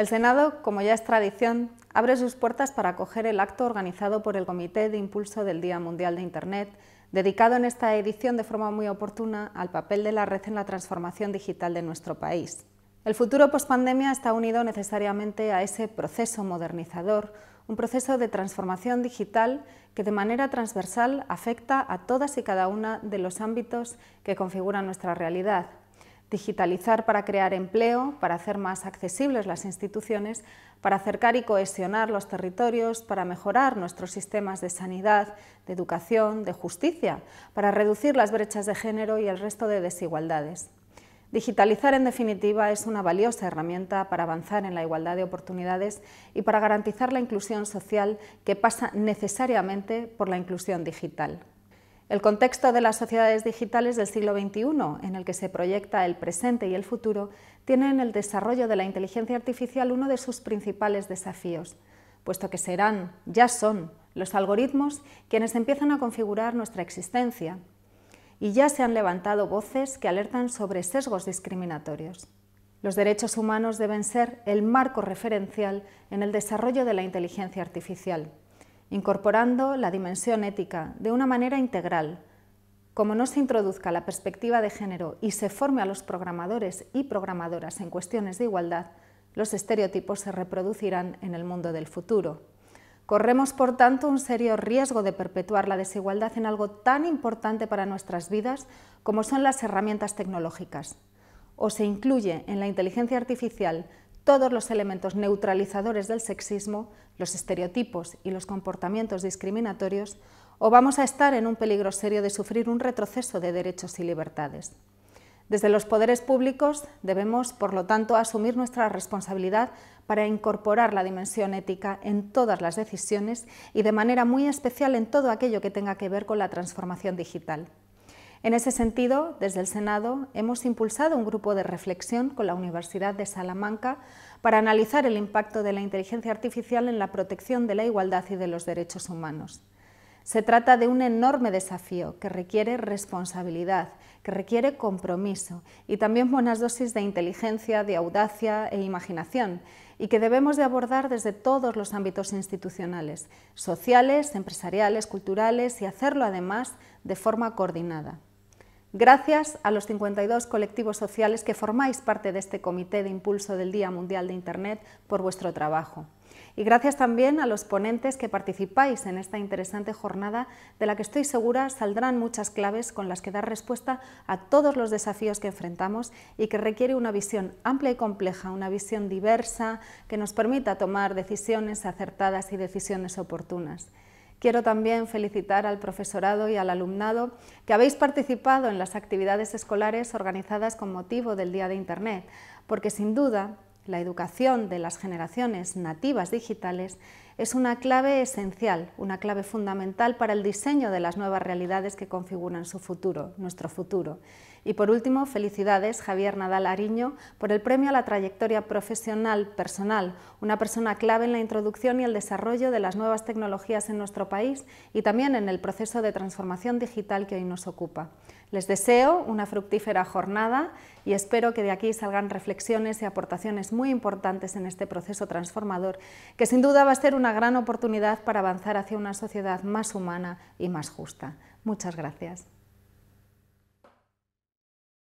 El Senado, como ya es tradición, abre sus puertas para acoger el acto organizado por el Comité de Impulso del Día Mundial de Internet, dedicado en esta edición de forma muy oportuna al papel de la red en la transformación digital de nuestro país. El futuro pospandemia está unido necesariamente a ese proceso modernizador, un proceso de transformación digital que de manera transversal afecta a todas y cada una de los ámbitos que configuran nuestra realidad, digitalizar para crear empleo, para hacer más accesibles las instituciones, para acercar y cohesionar los territorios, para mejorar nuestros sistemas de sanidad, de educación, de justicia, para reducir las brechas de género y el resto de desigualdades. Digitalizar, en definitiva, es una valiosa herramienta para avanzar en la igualdad de oportunidades y para garantizar la inclusión social que pasa necesariamente por la inclusión digital. El contexto de las sociedades digitales del siglo XXI, en el que se proyecta el presente y el futuro, tiene en el desarrollo de la inteligencia artificial uno de sus principales desafíos, puesto que serán, ya son, los algoritmos quienes empiezan a configurar nuestra existencia. Y ya se han levantado voces que alertan sobre sesgos discriminatorios. Los derechos humanos deben ser el marco referencial en el desarrollo de la inteligencia artificial incorporando la dimensión ética de una manera integral. Como no se introduzca la perspectiva de género y se forme a los programadores y programadoras en cuestiones de igualdad, los estereotipos se reproducirán en el mundo del futuro. Corremos, por tanto, un serio riesgo de perpetuar la desigualdad en algo tan importante para nuestras vidas como son las herramientas tecnológicas. O se incluye en la inteligencia artificial todos los elementos neutralizadores del sexismo, los estereotipos y los comportamientos discriminatorios, o vamos a estar en un peligro serio de sufrir un retroceso de derechos y libertades. Desde los poderes públicos debemos, por lo tanto, asumir nuestra responsabilidad para incorporar la dimensión ética en todas las decisiones y de manera muy especial en todo aquello que tenga que ver con la transformación digital. En ese sentido, desde el Senado hemos impulsado un grupo de reflexión con la Universidad de Salamanca para analizar el impacto de la inteligencia artificial en la protección de la igualdad y de los derechos humanos. Se trata de un enorme desafío que requiere responsabilidad, que requiere compromiso y también buenas dosis de inteligencia, de audacia e imaginación, y que debemos de abordar desde todos los ámbitos institucionales, sociales, empresariales, culturales y hacerlo además de forma coordinada. Gracias a los 52 colectivos sociales que formáis parte de este Comité de Impulso del Día Mundial de Internet por vuestro trabajo. Y gracias también a los ponentes que participáis en esta interesante jornada de la que estoy segura saldrán muchas claves con las que dar respuesta a todos los desafíos que enfrentamos y que requiere una visión amplia y compleja, una visión diversa que nos permita tomar decisiones acertadas y decisiones oportunas. Quiero también felicitar al profesorado y al alumnado que habéis participado en las actividades escolares organizadas con motivo del Día de Internet, porque sin duda la educación de las generaciones nativas digitales es una clave esencial, una clave fundamental para el diseño de las nuevas realidades que configuran su futuro, nuestro futuro. Y por último, felicidades Javier Nadal Ariño por el premio a la trayectoria profesional personal, una persona clave en la introducción y el desarrollo de las nuevas tecnologías en nuestro país y también en el proceso de transformación digital que hoy nos ocupa. Les deseo una fructífera jornada y espero que de aquí salgan reflexiones y aportaciones muy importantes en este proceso transformador, que sin duda va a ser una gran oportunidad para avanzar hacia una sociedad más humana y más justa. Muchas gracias.